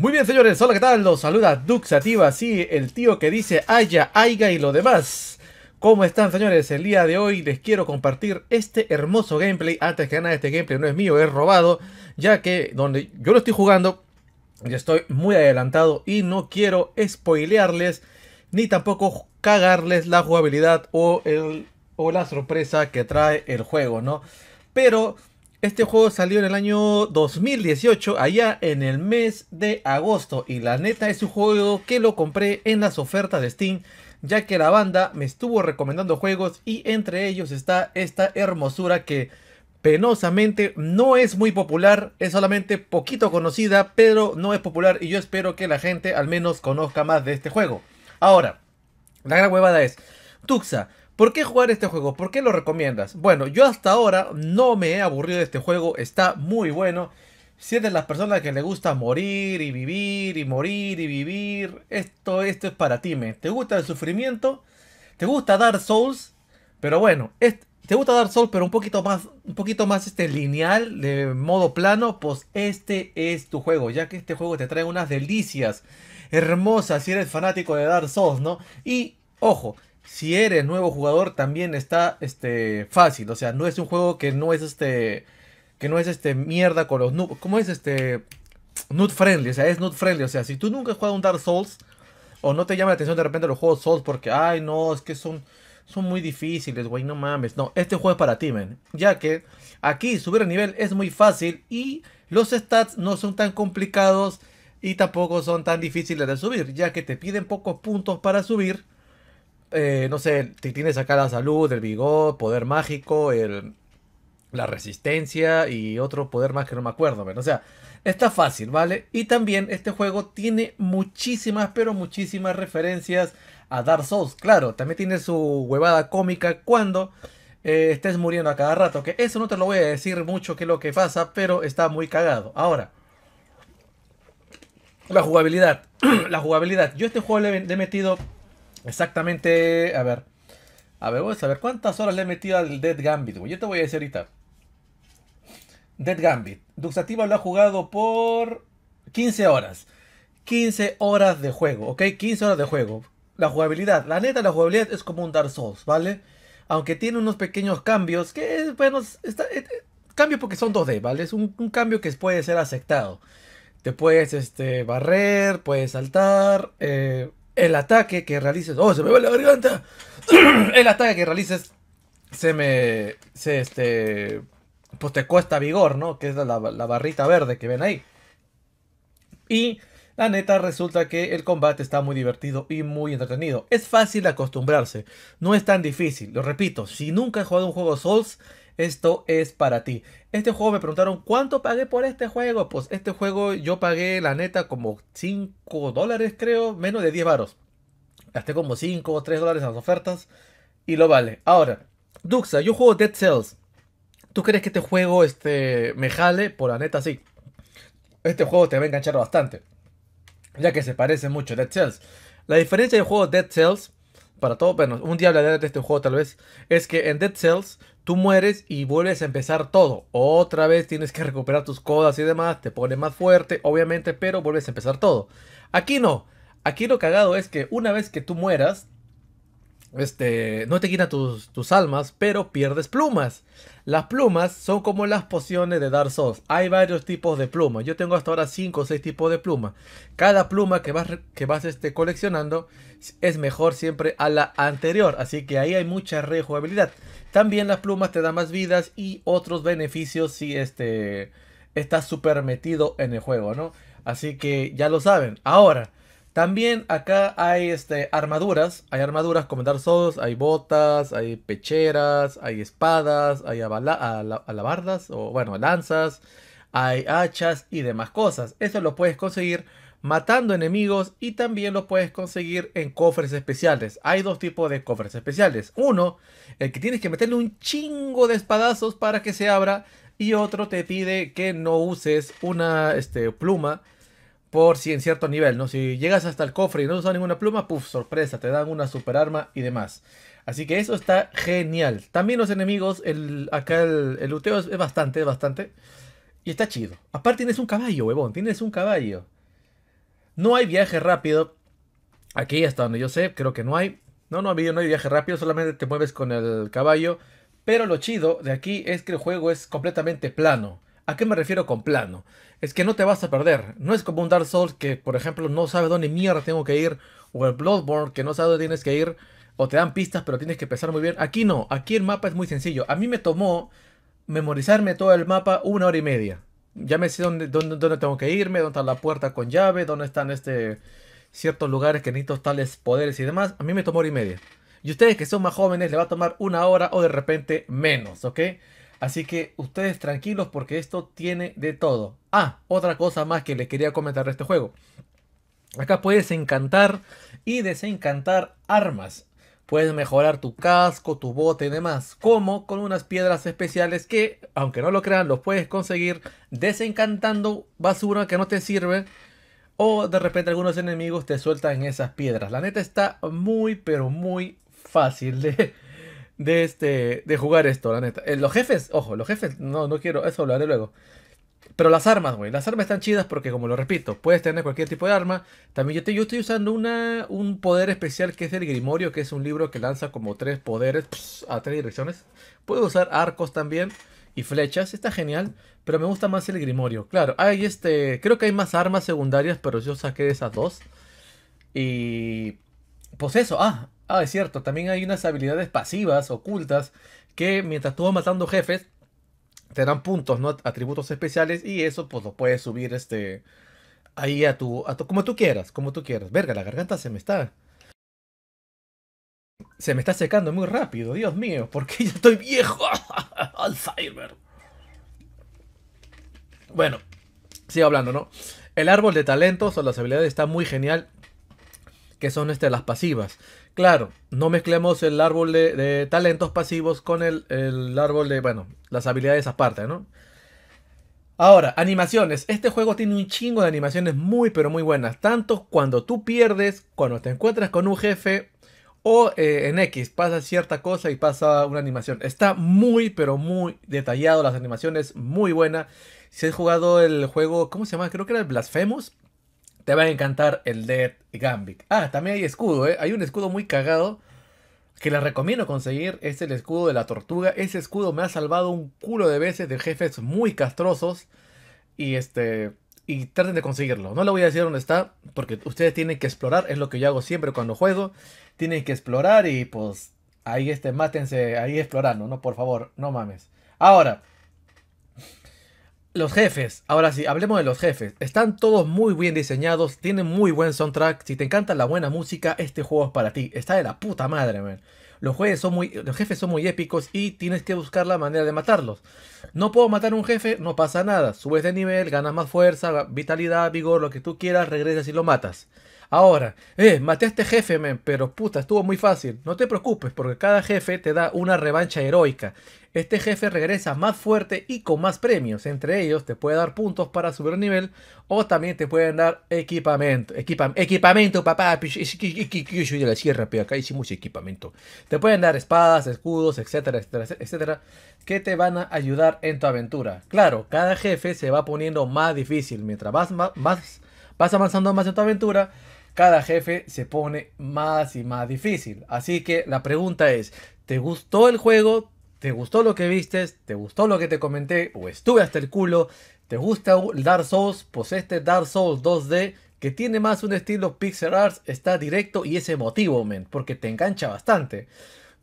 Muy bien, señores, hola, ¿qué tal? Los saluda Duxativa, y el tío que dice haya, Aiga y lo demás. ¿Cómo están, señores? El día de hoy les quiero compartir este hermoso gameplay. Antes que nada, este gameplay no es mío, es robado, ya que donde yo lo estoy jugando, ya estoy muy adelantado y no quiero spoilearles ni tampoco cagarles la jugabilidad o, el, o la sorpresa que trae el juego, ¿no? Pero este juego salió en el año 2018, allá en el mes de agosto. Y la neta es un juego que lo compré en las ofertas de Steam, ya que la banda me estuvo recomendando juegos y entre ellos está esta hermosura que penosamente no es muy popular, es solamente poquito conocida, pero no es popular y yo espero que la gente al menos conozca más de este juego. Ahora, la gran huevada es, Tuxa, ¿Por qué jugar este juego? ¿Por qué lo recomiendas? Bueno, yo hasta ahora no me he aburrido de este juego, está muy bueno. Si eres de las personas que le gusta morir y vivir y morir y vivir, esto, esto es para ti, me. ¿Te gusta el sufrimiento? ¿Te gusta Dark Souls? Pero bueno, te gusta Dark Souls, pero un poquito más, un poquito más este lineal, de modo plano, pues este es tu juego, ya que este juego te trae unas delicias hermosas si eres fanático de Dark Souls, ¿no? Y, ojo, si eres nuevo jugador también está este, fácil. O sea, no es un juego que no es este. Que no es este mierda con los noobs. ¿Cómo es este? Noob friendly. O sea, es noob friendly. O sea, si tú nunca has jugado un Dark Souls. O no te llama la atención de repente los juegos Souls. Porque, ay, no, es que son. Son muy difíciles, güey, no mames. No, este juego es para ti, men. Ya que aquí subir el nivel es muy fácil y los stats no son tan complicados y tampoco son tan difíciles de subir, ya que te piden pocos puntos para subir eh, no sé, tienes acá la salud, el vigor, poder mágico, el, la resistencia y otro poder más que no me acuerdo. Pero, o sea, está fácil, ¿vale? Y también este juego tiene muchísimas, pero muchísimas referencias a Dark Souls. Claro, también tiene su huevada cómica cuando eh, estés muriendo a cada rato. Que eso no te lo voy a decir mucho que es lo que pasa, pero está muy cagado. Ahora, la jugabilidad. la jugabilidad. Yo a este juego le he metido Exactamente, a ver. A ver, voy a ver cuántas horas le he metido al Dead Gambit, Yo te voy a decir ahorita. Dead Gambit. Duxativa lo ha jugado por 15 horas. 15 horas de juego, ¿ok? 15 horas de juego. La jugabilidad, la neta, la jugabilidad es como un Dark Souls, ¿vale? Aunque tiene unos pequeños cambios que, eh, bueno, eh, eh, cambio porque son 2D, ¿vale? Es un, cambio que puede ser aceptado. Te puedes este, barrer, puedes saltar, eh, el ataque que realices. ¡Oh, se me va la garganta! el ataque que realices se me. Se este. Pues te cuesta vigor, ¿no? Que es la, barrita verde que ven ahí. Y la neta resulta que el combate está muy divertido y muy entretenido. Es fácil acostumbrarse, no es tan difícil. Lo repito, si nunca has jugado un juego Souls, esto es para ti. Este juego me preguntaron, ¿cuánto pagué por este juego? Pues este juego yo pagué, la neta, como 5 dólares, creo, menos de 10 baros. Gasté como 5 o 3 dólares en las ofertas y lo vale. Ahora, Duxa, yo juego Dead Cells. ¿Tú crees que este juego este, me jale? Por la neta, sí. Este juego te va a enganchar bastante. Ya que se parece mucho a Dead Cells. La diferencia del juego Dead Cells para todo, bueno, un día de este juego tal vez, es que en Dead Cells tú mueres y vuelves a empezar todo. Otra vez tienes que recuperar tus codas y demás, te pone más fuerte, obviamente, pero vuelves a empezar todo. Aquí no. Aquí lo cagado es que una vez que tú mueras, este, no te quita tus, almas, pero pierdes plumas. Las plumas son como las pociones de Dark Souls. Hay varios tipos de plumas. Yo tengo hasta ahora 5 o 6 tipos de plumas. Cada pluma que vas, que vas este, coleccionando es mejor siempre a la anterior. Así que ahí hay mucha rejugabilidad. También las plumas te dan más vidas y otros beneficios si este, estás súper metido en el juego, ¿no? Así que ya lo saben. Ahora, también acá hay este, armaduras, hay armaduras como Dark Souls, hay botas, hay pecheras, hay espadas, hay alabardas o bueno, lanzas, hay hachas y demás cosas. Eso lo puedes conseguir matando enemigos y también lo puedes conseguir en cofres especiales. Hay dos tipos de cofres especiales. Uno, el que tienes que meterle un chingo de espadazos para que se abra y otro te pide que no uses una este, pluma por si en cierto nivel, ¿no? Si llegas hasta el cofre y no usas ninguna pluma, puff, sorpresa, te dan una super arma y demás. Así que eso está genial. También los enemigos, el, acá el, uteo luteo es, bastante, es bastante. Y está chido. Aparte tienes un caballo, huevón, tienes un caballo. No hay viaje rápido. Aquí hasta donde yo sé, creo que no hay. No, no, no hay viaje rápido, solamente te mueves con el caballo. Pero lo chido de aquí es que el juego es completamente plano. ¿A qué me refiero con plano? Es que no te vas a perder. No es como un Dark Souls que, por ejemplo, no sabe dónde mierda tengo que ir. O el Bloodborne que no sabe dónde tienes que ir. O te dan pistas pero tienes que pensar muy bien. Aquí no. Aquí el mapa es muy sencillo. A mí me tomó memorizarme todo el mapa una hora y media. Ya me sé dónde, dónde, tengo que irme, dónde está la puerta con llave, dónde están este, ciertos lugares que necesito tales poderes y demás. A mí me tomó hora y media. Y ustedes que son más jóvenes le va a tomar una hora o de repente menos, ¿ok? Así que ustedes tranquilos porque esto tiene de todo. Ah, otra cosa más que les quería comentar de este juego. Acá puedes encantar y desencantar armas. Puedes mejorar tu casco, tu bote y demás, como con unas piedras especiales que, aunque no lo crean, los puedes conseguir desencantando basura que no te sirve o de repente algunos enemigos te sueltan esas piedras. La neta está muy pero muy fácil de, de, este, de jugar esto, la neta. Eh, los jefes, ojo, los jefes, no, no quiero, eso lo haré luego. Pero las armas, güey, las armas están chidas porque, como lo repito, puedes tener cualquier tipo de arma. También yo, yo estoy usando una, un poder especial que es el Grimorio, que es un libro que lanza como tres poderes a tres direcciones. Puedo usar arcos también y flechas, está genial, pero me gusta más el Grimorio. Claro, hay este, creo que hay más armas secundarias, pero yo saqué esas dos. Y pues eso, ah, Ah, es cierto, también hay unas habilidades pasivas, ocultas, que mientras tú vas matando jefes, te dan puntos, ¿no? Atributos especiales y eso pues lo puedes subir este ahí a tu, a como tú quieras, como tú quieras. Verga, la garganta se me está se me está secando muy rápido, Dios mío, porque ya estoy viejo. Alzheimer. Bueno, sigo hablando, ¿no? El árbol de talentos o las habilidades está muy genial que son este, las pasivas. Claro, no mezclemos el árbol de, talentos pasivos con el, árbol de, bueno, las habilidades aparte, ¿no? Ahora, animaciones. Este juego tiene un chingo de animaciones muy pero muy buenas. Tanto cuando tú pierdes, cuando te encuentras con un jefe o eh, en X pasa cierta cosa y pasa una animación. Está muy pero muy detallado, las animaciones muy buenas. Si has jugado el juego, ¿cómo se llama? Creo que era el Blasphemous. Te va a encantar el Dead Gambit. Ah, también hay escudo, ¿eh? Hay un escudo muy cagado que les recomiendo conseguir. Es el escudo de la tortuga. Ese escudo me ha salvado un culo de veces de jefes muy castrosos. Y este. Y traten de conseguirlo. No le voy a decir dónde está, porque ustedes tienen que explorar. Es lo que yo hago siempre cuando juego. Tienen que explorar y pues ahí este, mátense, ahí explorando, ¿no? Por favor, no mames. Ahora, los jefes, ahora sí, hablemos de los jefes. Están todos muy bien diseñados, tienen muy buen soundtrack. Si te encanta la buena música, este juego es para ti. Está de la puta madre, man. Los, son muy, los jefes son muy épicos y tienes que buscar la manera de matarlos. No puedo matar a un jefe, no pasa nada. Subes de nivel, ganas más fuerza, vitalidad, vigor, lo que tú quieras, regresas y lo matas. Ahora, eh, maté a este jefe, men, pero puta, estuvo muy fácil. No te preocupes, porque cada jefe te da una revancha heroica. Este jefe regresa más fuerte y con más premios. Entre ellos, te puede dar puntos para subir el nivel o también te pueden dar equipamiento. equipamiento, papá. Yo la sierra, pero acá equipamiento. Te pueden dar espadas, escudos, etcétera, etcétera, etcétera, que te van a ayudar en tu aventura. Claro, cada jefe se va poniendo más difícil. Mientras vas, más, vas avanzando más en tu aventura, cada jefe se pone más y más difícil. Así que la pregunta es, ¿te gustó el juego? ¿Te gustó lo que viste? ¿Te gustó lo que te comenté? ¿O estuve hasta el culo? ¿Te gusta Dark Souls? Pues este Dark Souls 2D que tiene más un estilo pixel arts está directo y es emotivo, men, porque te engancha bastante.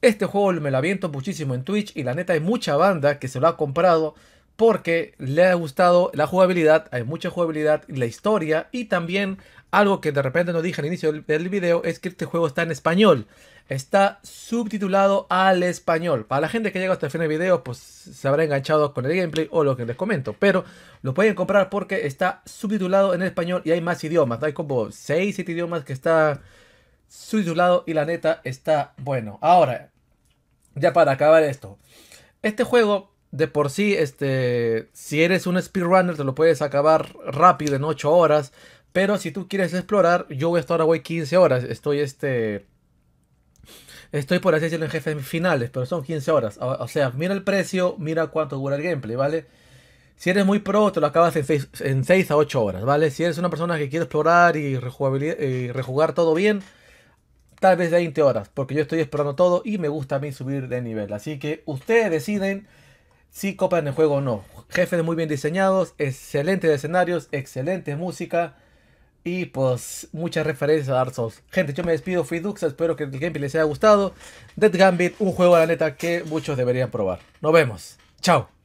Este juego me lo aviento muchísimo en Twitch y la neta hay mucha banda que se lo ha comprado porque le ha gustado la jugabilidad, hay mucha jugabilidad, la historia y también algo que de repente no dije al inicio del video es que este juego está en español. Está subtitulado al español. Para la gente que llega hasta el final del video, pues se habrá enganchado con el gameplay o lo que les comento. Pero lo pueden comprar porque está subtitulado en español y hay más idiomas. Hay como 6, 7 idiomas que está subtitulado y la neta está bueno. Ahora, ya para acabar esto. Este juego de por sí, este, si eres un speedrunner, te lo puedes acabar rápido en 8 horas. Pero si tú quieres explorar, yo voy a estar ahora voy 15 horas. Estoy este. Estoy por así decirlo en jefes finales, pero son 15 horas. O, sea, mira el precio, mira cuánto dura el gameplay, ¿vale? Si eres muy pro, te lo acabas en 6, a 8 horas, ¿vale? Si eres una persona que quiere explorar y, y rejugar todo bien, tal vez 20 horas, porque yo estoy explorando todo y me gusta a mí subir de nivel. Así que ustedes deciden si copan el juego o no. Jefes muy bien diseñados, excelentes escenarios, excelente música y pues muchas referencias a Dark Souls. Gente, yo me despido, fui Duxa. espero que el gameplay les haya gustado. Dead Gambit, un juego la neta que muchos deberían probar. Nos vemos, chao.